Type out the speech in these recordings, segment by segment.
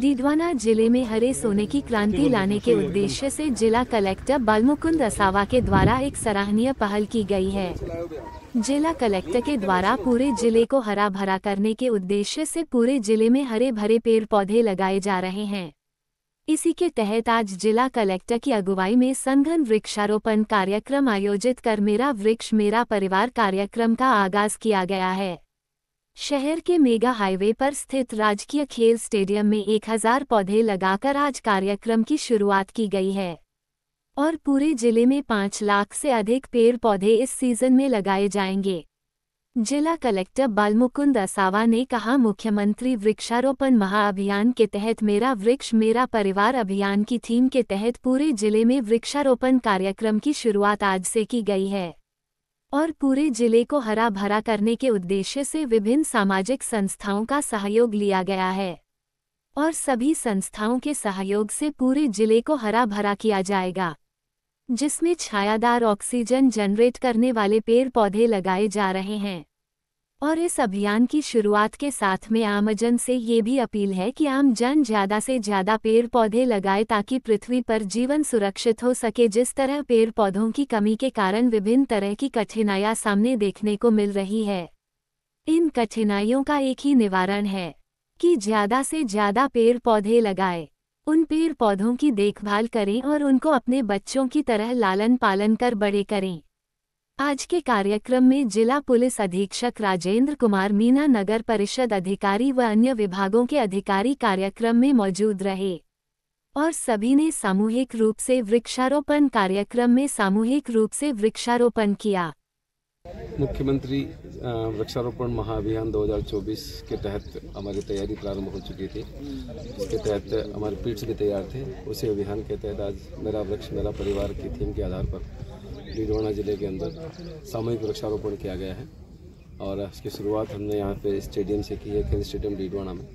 दीदवाना जिले में हरे सोने की क्रांति लाने के उद्देश्य से जिला कलेक्टर बालमुकुंद असावा के द्वारा एक सराहनीय पहल की गई है जिला कलेक्टर के द्वारा पूरे जिले को हरा भरा करने के उद्देश्य से पूरे जिले में हरे भरे पेड़ पौधे लगाए जा रहे हैं इसी के तहत आज जिला कलेक्टर की अगुवाई में संघन वृक्षारोपण कार्यक्रम आयोजित कर मेरा वृक्ष मेरा परिवार कार्यक्रम का आगाज किया गया है शहर के मेगा हाईवे पर स्थित राजकीय खेल स्टेडियम में 1000 पौधे लगाकर आज कार्यक्रम की शुरुआत की गई है और पूरे जिले में पाँच लाख से अधिक पेड़ पौधे इस सीजन में लगाए जाएंगे जिला कलेक्टर बालमुकुंद असावा ने कहा मुख्यमंत्री वृक्षारोपण महाअभियान के तहत मेरा वृक्ष मेरा परिवार अभियान की थीम के तहत पूरे जिले में वृक्षारोपण कार्यक्रम की शुरुआत आज से की गई है और पूरे जिले को हरा भरा करने के उद्देश्य से विभिन्न सामाजिक संस्थाओं का सहयोग लिया गया है और सभी संस्थाओं के सहयोग से पूरे जिले को हरा भरा किया जाएगा जिसमें छायादार ऑक्सीजन जनरेट करने वाले पेड़ पौधे लगाए जा रहे हैं और इस अभियान की शुरुआत के साथ में आमजन से ये भी अपील है कि आमजन ज़्यादा से ज़्यादा पेड़ पौधे लगाए ताकि पृथ्वी पर जीवन सुरक्षित हो सके जिस तरह पेड़ पौधों की कमी के कारण विभिन्न तरह की कठिनाइयां सामने देखने को मिल रही है इन कठिनाइयों का एक ही निवारण है कि ज़्यादा से ज़्यादा पेड़ पौधे लगाए उन पेड़ पौधों की देखभाल करें और उनको अपने बच्चों की तरह लालन पालन कर बड़े करें आज के कार्यक्रम में जिला पुलिस अधीक्षक राजेंद्र कुमार मीना नगर परिषद अधिकारी व अन्य विभागों के अधिकारी कार्यक्रम में मौजूद रहे और सभी ने सामूहिक रूप से वृक्षारोपण कार्यक्रम में सामूहिक रूप से वृक्षारोपण किया मुख्यमंत्री वृक्षारोपण महाअभियान 2024 के तहत हमारी तैयारी प्रारंभ हो चुकी थी इसके तहत हमारे पीठ भी तैयार थे उसी अभियान के तहत आज मेरा वृक्ष मेरा परिवार की थीम के आधार पर डीडवाना ज़िले के अंदर सामूहिक वृक्षारोपण किया गया है और इसकी शुरुआत हमने यहाँ पे स्टेडियम से की है खेल स्टेडियम डीडवाना में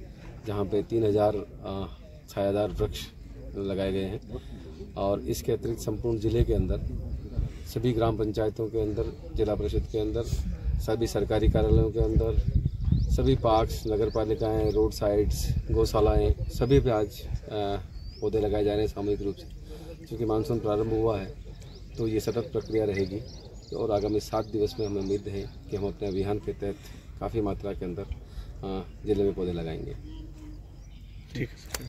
जहाँ पे तीन हज़ार छायादार वृक्ष लगाए गए हैं और इसके अतिरिक्त संपूर्ण ज़िले के अंदर सभी ग्राम पंचायतों के अंदर जिला परिषद के अंदर सभी सरकारी कार्यालयों के अंदर सभी पार्क्स नगर पालिकाएँ रोड साइड्स गौशालाएँ सभी पे आज पौधे लगाए जा रहे हैं सामूहिक रूप से क्योंकि मानसून प्रारंभ हुआ है तो ये सतत प्रक्रिया रहेगी और आगामी सात दिवस में हमें उम्मीद है कि हम अपने अभियान के तहत काफ़ी मात्रा के अंदर ज़िले में पौधे लगाएंगे ठीक है